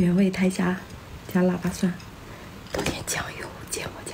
原味，再虾加腊八蒜，多点酱油、芥末。